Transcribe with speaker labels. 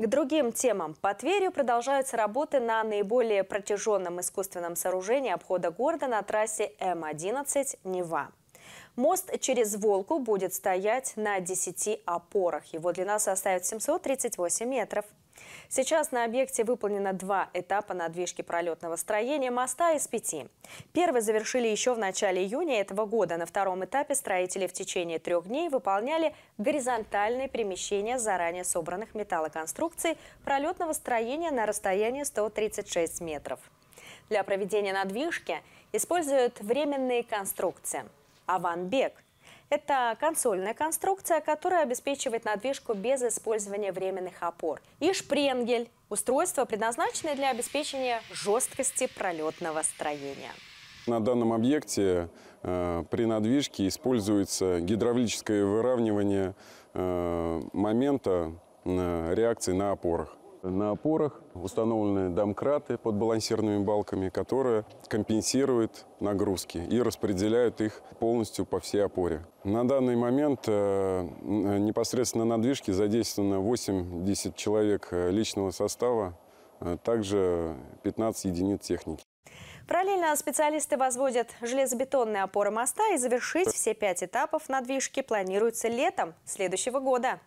Speaker 1: К другим темам. По Тверью продолжаются работы на наиболее протяженном искусственном сооружении обхода города на трассе М-11 «Нева». Мост через Волку будет стоять на 10 опорах. Его длина составит 738 метров. Сейчас на объекте выполнено два этапа надвижки пролетного строения моста из пяти. Первый завершили еще в начале июня этого года. На втором этапе строители в течение трех дней выполняли горизонтальные перемещения заранее собранных металлоконструкций пролетного строения на расстоянии 136 метров. Для проведения надвижки используют временные конструкции – Аванбек. Это консольная конструкция, которая обеспечивает надвижку без использования временных опор. И шпренгель – устройство, предназначенное для обеспечения жесткости пролетного строения.
Speaker 2: На данном объекте э, при надвижке используется гидравлическое выравнивание э, момента э, реакции на опорах. На опорах установлены домкраты под балансирными балками, которые компенсируют нагрузки и распределяют их полностью по всей опоре. На данный момент э, непосредственно на движке задействовано 80 человек э, личного состава, э, также 15 единиц техники.
Speaker 1: Параллельно специалисты возводят железобетонные опоры моста и завершить все пять этапов на движке планируется летом следующего года.